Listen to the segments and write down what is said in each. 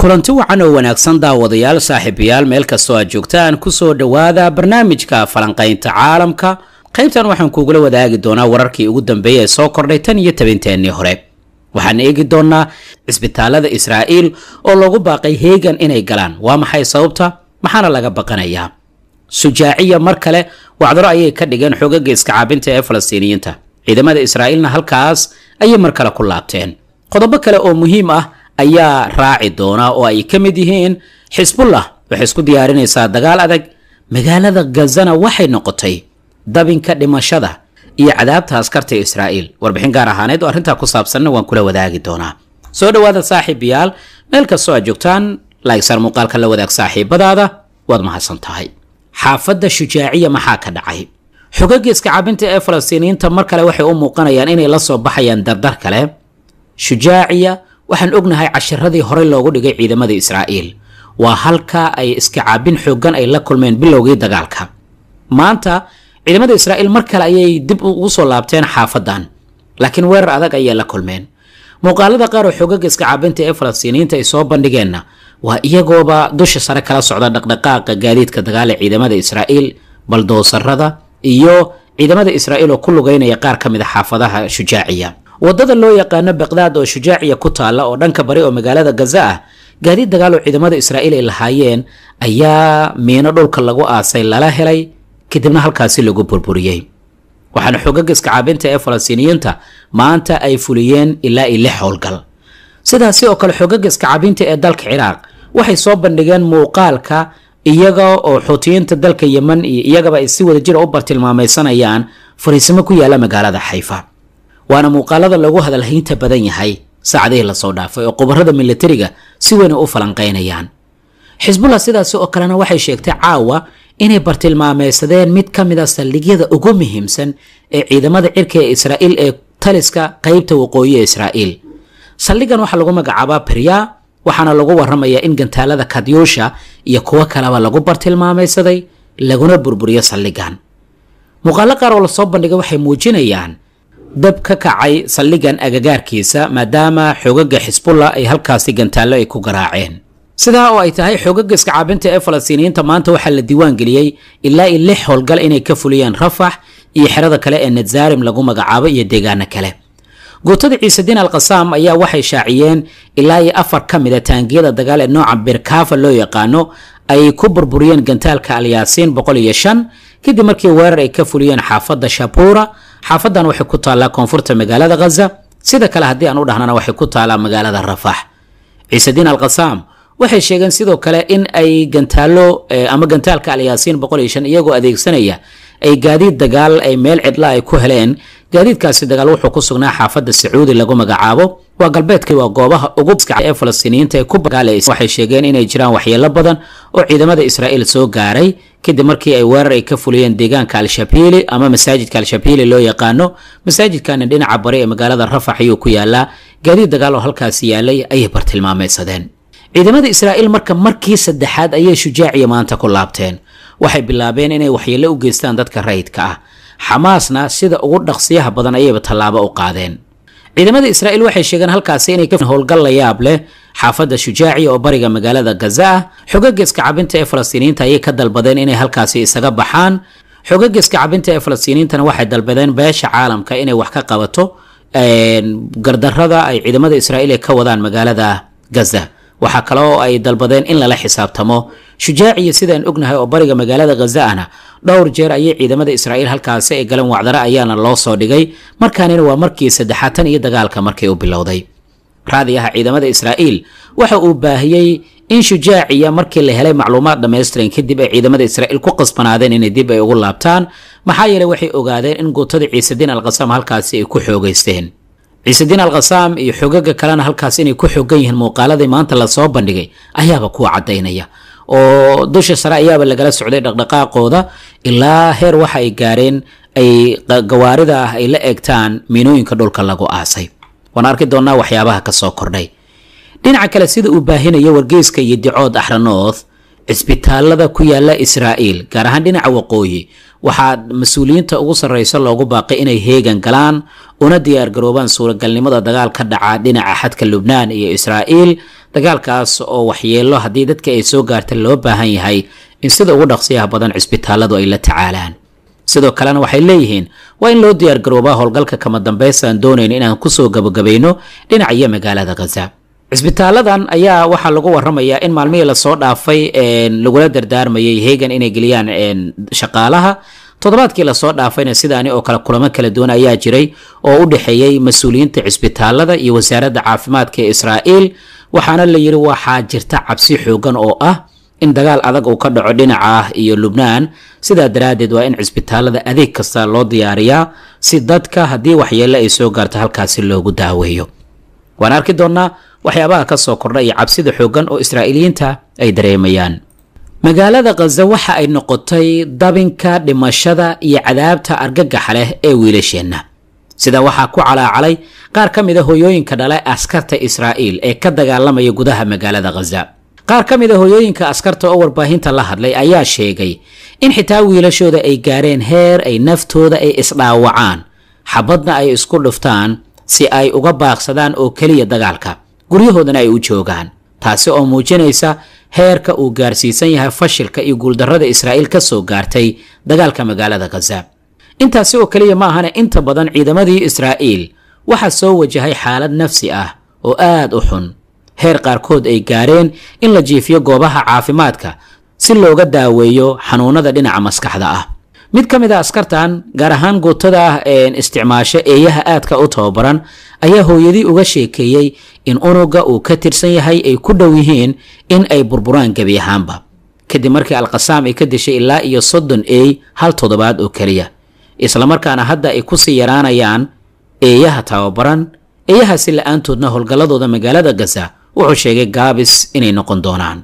kulanti wacan oo wanaagsan daawadayaal saaxiibayaal meel kastoo aad joogtaan ku soo dhowaada barnaamijka falanqaynta caalamka qaybtan waxaan kuugula wadaagi doonaa wararkii ugu dambeeyay ee soo kordhay tan iyo tabanteennii hore waxaan eegi doonaa cisbitaalada israa'iil oo loogu baaqay heegan inay galaan waa maxay sababta maxaana laga baqanayaa sujaaciya mar kale wacdaro ayay ka dhigeen iska caabinta ee falastiiniyiinta ciidamada israa'iilna halkaas ayay mar kale ku laabteen qodobo kale oo muhiim ah ayaa raaci doona oo ay ka mid yihiin xisbullah waxay isku diyaarinaysaa dagaal adag magaalada gazana waxay noqotay dabinka dhimashada iyo cadaabta askarta israa'iil warbixin gaar ahaaneed oo arrintaa ku saabsanna waan kula wadaagi doonaa soo dhowaada saaxiibayaal meel kastoo aad joogtaan laaigsar muuqaalka la wadaag saaxiibadaada waad mahadsan tahay xaafadda shujaaciya maxaa ka dhacay xogagga cabinta ee falastiiniyiinta mar kale waxay u muuqanayaan inay la soo baxayaan dardar kale shujaaciya waxaan ognahay casharadii horey loogu dhigay ciidamada israa'iil waa halka ay iska caabin xooggan ay la kulmeen bilowgii dagaalka maanta ciidamada israa'iil mar kale ayay dib ugu soo laabteen xaafadan laakiin weerar adag ayay la kulmeen muuqaalada qaar oo xoogaga iska caabinta ee falastiiniyiinta ay soo bandhigeenna waa iyagooba dusha sare kala socda dhaqdhaqaaqa gaadiidka dagaal ee ciidamada israa'iil baldoosarada iyo ciidamada israa'iil oo ku lugaynaya qaar ka mid a ah xaafadaha shujaaciya waddada loo yaqaano baqdaad oo shujaaciya ku taalla oo dhanka bari oo magaalada gaza ah gaadiid dagaal oo ciidamada israa'iil ay lahaayeen ayaa miino dhulka lagu aasay lala helay kadibna halkaasi lagu burburiyey waxaana xogaga iskacaabinta ee falastiiniyiinta maanta ay fuliyeen ilaa iyo lix howlgal sidaasi oo kale xogaga iskacaabinta ee dalka ciraaq waxay soo bandhigeen muuqaalka iyaga oo xuutiyiinta dalka yeman iyo iyagaba ay si wada jira ah u bartilmaamaysanayaan fariisimo ku yaala magaalada xayfa waana muuqaalada lagu hadalhaynta badan yahay saacadihii lasoo dhaafay oo qubarada milatariga si weyna u falanqaynayaan xisbullah sidaasi oo kalena waxay sheegtay caawa inay bartilmaameysadeen mid ka mid a ah saldhigyada ugu muhiimsan ee ciidamada cirka ee israa'iil ee taliska qaybta waqooyi ee israa'iil saldhigan waxaa lagu magacaabaa beryaa waxaana lagu waramayaa in gantaalada kadyuusha iyo kuwo kaleba lagu bartilmaameysaday laguna burburiyo saldhigan muuqaalo qaar oo lasoo bandhigay waxay muujinayaan dab ka kacay saldhigan agagaarkiisa maadaama xogaga xisbullah ay halkaasi gantaallo ay ku garaaceen sidaa oo ay tahay xogaga iskacaabinta ee falastiiniyiinta maanta waxaa la diiwaangeliyey ilaa iyo lix howlgal inay ka fuliyeen rafax iyo xerada kale ee natsaarim lagu magacaabo iyo deegaano kale gootada ciisediin alkasaam ayaa waxay shaaciyeen ilaa iyo afar ka mid a taangiyada dagaal ee nooca birkaafa loo yaqaano ay ku burburiyeen gantaalka alyaasiin boqol iyo shan kadib markii weerar ay ka fuliyeen xaafadda shabuura xaafadan waxay ku taallaa koonfurta magaalada khaza sida kale haddii aan u dhahnana waxay ku taallaa magaalada rafax ciisediin alkasaam waxay sheegeen sidoo kale in ay gantaalo eh, ama gantaalka alyaasiin boqol iyo shan iyagoo adeegsanaya ay gaadiid dagaal ay meel cidla ay ku heleen gaadiidkaasi dagaal wuxuu ku sugnaa xaafadda sacuudi lagu magacaabo waa galbeedkii waa goobaha ugu ee falastiiniyiinta ee ku waxay sheegeen inay jiraan waxyeelo badan oo ciidamada israa'iil soo gaaray kadib markii ay weerar ay ka fuliyeen deegaanka al-shabiili ama masaajidka al-shabiili loo yaqaano masaajidkani dhinaca bari ee magaalada rafax ayuu ku yaalaa gaadiid dagaal oo halkaasi yaalay ayay bartilmaamaysadeen ciidamada israa'iil marka markii saddexaad ayay shujaaciya maanta ku laabteen waxay bilaabeen inay waxyeello u geystaan dadka rayidka ah xamaasna sida ugu dhaqsiyaha badan ayayba tallaabo u qaadeen ciidamada israa'iil waxay sheegeen halkaasi inay ka howlgal la yaab leh xaafadda shujaaci oo bariga magaalada gaza ah xogaga iska cabinta ee falastiiniyiinta ayay ka dalbadeen inay halkaasi isaga baxaan xogaga cabinta ee falastiiniyiintana waxay dalbadeen beesha caalamka inay wax ka qabato gardarrada ay ciidamada israa'iil ay ka wadaan magaalada gaza waxaa kale oo ay dalbadeen in lala xisaabtamo shujaaciya sidaan ognahay oo bariga magaalada ghaza ahna dhowr jeer ayay ciidamada israa'iil halkaasi ay galeen wacdare ayaana loo soo dhigay markaanina waa markii saddexaatan iyo dagaalka markay u bilowday raadiyaha ciidamada israa'iil waxa uu baahiyey in shujaaciya markii la helay macluumaad dhammaystiran kadib ay ciidamada israa'iil ku qasbanaadeen inay dib ay ugu laabtaan maxaa yeele waxay ogaadeen in guutada ciisediin alkhasaam halkaasi ay ku xoogaysteen ciisediin alkhasaam iyo xogaga kalena halkaas inay ku xoogan yihiin muuqaaladii maanta lasoo bandhigay ayaaba kuwa caddaynaya oo dusha sare ayaaba lagala socday dhaqdhaqaaqooda ilaa heer waxa ay gaareen ay gawaarida ah ay la egtaan miinooyinka dhulka lagu aasay waan arki doonnaa waxyaabaha kasoo kordhay dhinaca kale sida uu baahinayo wargeyska iyo dicood axranoth cisbitaalada ku yaala israa'iil gaar ahaan dhinaca waqooyi waxaa mas-uuliyiinta ugu sarreysa loogu baaqay inay heegan galaan una diyaargaroobaan suuragalnimada dagaal ka dhacaa dhinaca xadka lubnaan iyo israa'iil dagaalkaas oo waxyeello haddii dadka ay soo gaarta loo baahan yahay in sida ugu dhaqsiyaha badan cisbitaaladu ay la tacaalaan sidoo kalena waxay leeyihiin waa in loo diyaargaroobaa howlgalka kama dambaysta aan doonayn inaan kusoo gabagabayno dhinaciyo magaalada khaza cisbitaaladan ayaa waxaa lagu waramayaa in maalmihii lasoo dhaafay lagula dardaarmayay heegan inay geliyaan shaqaalaha toddobaadkii lasoo dhaafayna sidaani oo kale kulamo kala duwan ayaa jiray oo u dhexeeyey mas-uuliyiinta cisbitaalada iyo wasaaradda caafimaadka ee israa'iil waxaana la yidhi waxaa jirta cabsi xoogan oo ah in dagaal adag uu ka dhaco dhinaca ah iyo lubnaan sidaa daraaddeed waa in cisbitaalada adeeg kasta loo diyaariyaa si dadka haddii waxyeelle ay soo gaarto halkaasi loogu daaweeyo waan arki doonnaa waxyaabaha ka soo kordha iyo cabsida xooggan oo israa'iiliyiinta ay dareemayaan magaalada khaza waxa ay noqotay dabinka dhimashada iyo cadaabta argagaxa leh ee wiilasheenna sida waxaa ku calaacalay qaar ka mid a ah hoyooyinka dhale askarta israa'iil ee ka dagaalamaya gudaha magaalada khaza qaar ka mid a ah hoyooyinka askarta oo warbaahinta la hadlay ayaa sheegay in xitaa wiilashooda ay gaareen heer ay naftooda ay isdhaawacaan xabadna ay isku dhuftaan si ay uga baaqsadaan oo keliya dagaalka guryahoodana ay u joogaan taasi oo muujinaysa heerka uu gaarsiisan yahay fashilka iyo guuldarrada israa'iil ka soo gaartay dagaalka magaalada khaza intaasi oo keliya ma ahana inta badan ciidamadii israa'iil waxaa soo wajahay xaalad nafsi ah oo aad u xun heer qaarkood ay gaareen in la jiifiyo goobaha caafimaadka si looga daaweeyo xanuunada dhinaca maskaxda ah mid ka mid a ah askartan gaar ahaan guutada ah een isticmaasho eeyaha aadka u tababaran ayaa hooyadii uga sheekeeyey in unuga uu ka tirsan yahay ay ku dhow yihiin in ay burburaan gebi ahaanba kadib markii alkhasaam ay ka dishay ilaa iyo soddon eey hal toddobaad oo keliya islamarkaana hadda ay kusii yaraanayaan eeyaha tababaran eeyahaasi la-aantoodna howlgalladooda magaalada gaza wuxuu sheegay gaabis inay noqon doonaan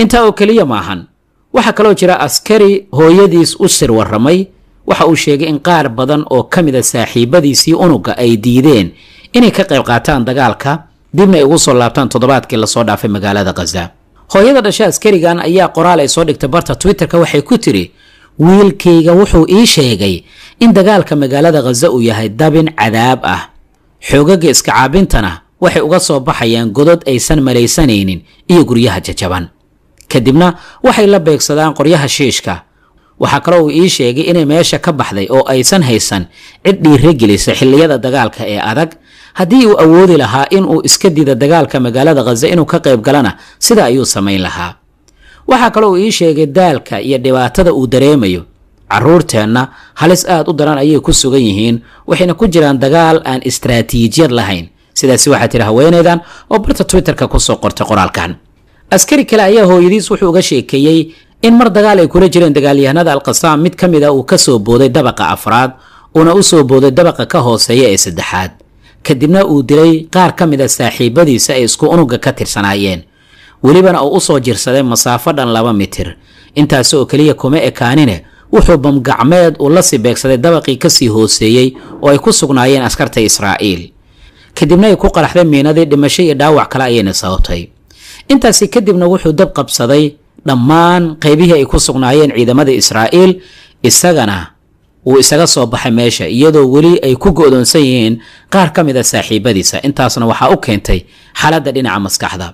intaa oo keliya maahan waxaa kaloo jira askari hooyadiis u sir warramay waxa uu sheegay in qaar badan oo ka mida saaxiibadiisii unuga ay diideen inay ka qayb qaataan dagaalka dibna ay ugu soo laabtaan toddobaadkii lasoo dhaafay magaalada khaza hooyada dhasha askarigan ayaa qoraal ay soo dhigtay barta twitter-ka waxay ku tidhi wiilkayga wuxuu ii sheegay in dagaalka magaalada khaza uu yahay dabin cadaab ah xoogaga iska caabintana waxay uga soo baxayaan godod aysan malaysanaynin iyo guryaha jajaban kadibna waxay la beegsadaan qoryaha shiishka waxaa kale uu ii sheegay inay meesha ka baxday oo aysan haysan cid dhiira gelisa xilliyada dagaalka ee adag haddii uu awoodi lahaa in uu iska dida dagaalka magaalada khaza inuu ka qayb galana sida ayuu samayn lahaa waxaa kale uu ii sheegay daalka iyo dhibaatada uu dareemayo carruurteenna halis aad u daran ayay ku sugan yihiin waxayna ku jiraan dagaal aan istraatiijiyad lahayn sidaasi waxaa tiri haweeneydan oo barta twitter-ka kusoo qortay qoraalkan askari kale ayaa hooyadiis wuxuu uga sheekeeyey in mar dagaal ay kula jireen dagaalyahanada alqasaam mid ka mid a uu ka soo booday dabaqa afraad uuna u soo booday dabaqa ka hooseeya ee saddexaad kadibna uu dilay qaar ka mid a saaxiibadiisa ay isku unuga ka tirsanaayeen welibana uu u soo jirsaday masaafo dhan laba mitir intaasi oo keliya kuma ekaanine wuxuu bamgacmeed uu la sibeegsaday dabaqii ka sii hooseeyey oo ay ku sugnaayeen askarta israa'iil kadibna ay ku qaraxday miinadii dhimasho iyo dhaawac kale ayayna sababtay intaasi kadibna wuxuu dab qabsaday dhammaan qaybihii ay ku sugnaayeen ciidamada israa'iil isagana uu isaga soo baxay meesha iyadoo weli ay ku go'doonsan yihiin qaar ka mid a saaxiibadiisa intaasna waxaa u keentay xaaladda dhinaca maskaxda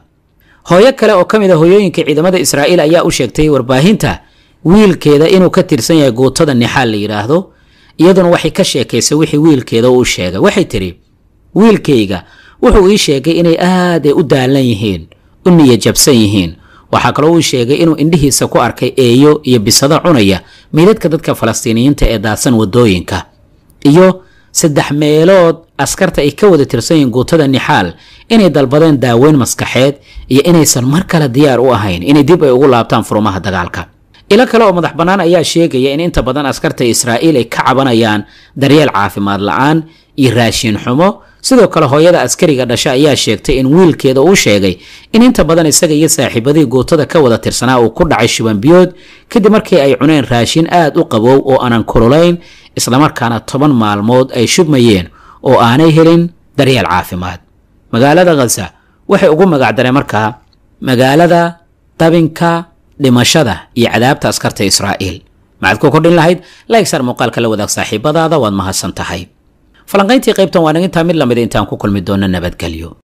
hooyo kale oo ka mid a hooyooyinka ciidamada israa'iil ayaa u sheegtay warbaahinta wiilkeeda inuu ka tirsan yahay guutada nixaal la yidhaahdo iyaduna waxay ka sheekaysay wixii wiilkeeda uu sheegay waxay tidhi wiilkayga wuxuu ii sheegay inay aaday u daalan yihiin u niyajabsan yihiin waxaa kaloo uu sheegay inuu indhihiisa ku arkay eeyo iyo bisado cunaya meydadka dadka falastiiniyiinta ee daasan wadooyinka iyo saddex meelood askarta ay ka wada tirsan yihiin guutada nixaal inay dalbadeen daaweyn maskaxeed iyo inaysan mar kale diyaar u ahayn inay dib ay ugu laabtaan furumaha dagaalka ilo kale oo madax bannaan ayaa sheegaya in inta badan askarta israa'iil ay ka cabanayaan daryeel caafimaad la'aan iyo raashiin xumo sidoo kale hooyada askariga dhasha ayaa sheegtay in wiilkeeda uu sheegay in inta badan isaga iyo saaxiibadii guutada ka wada tirsanaa uu ku dhacay shubanbiyood kadib markii ay cuneen raashin aad u qabow oo aanan kululayn islamarkaana toban maalmood ay shubmayeen oo aanay helin daryeel caafimaad magaalada khaza waxay ugu magacdareen markaa magaalada dabinka dhimashada iyo cadaabta askarta israa'iil maxaad ku kordhin lahayd laegsar muuqaalka la wadaag saaxiibadaada waad mahadsan tahay falanqayntii qaybtan waa naga intaa mid lamid intaan ku kulmi doono nabadgelyo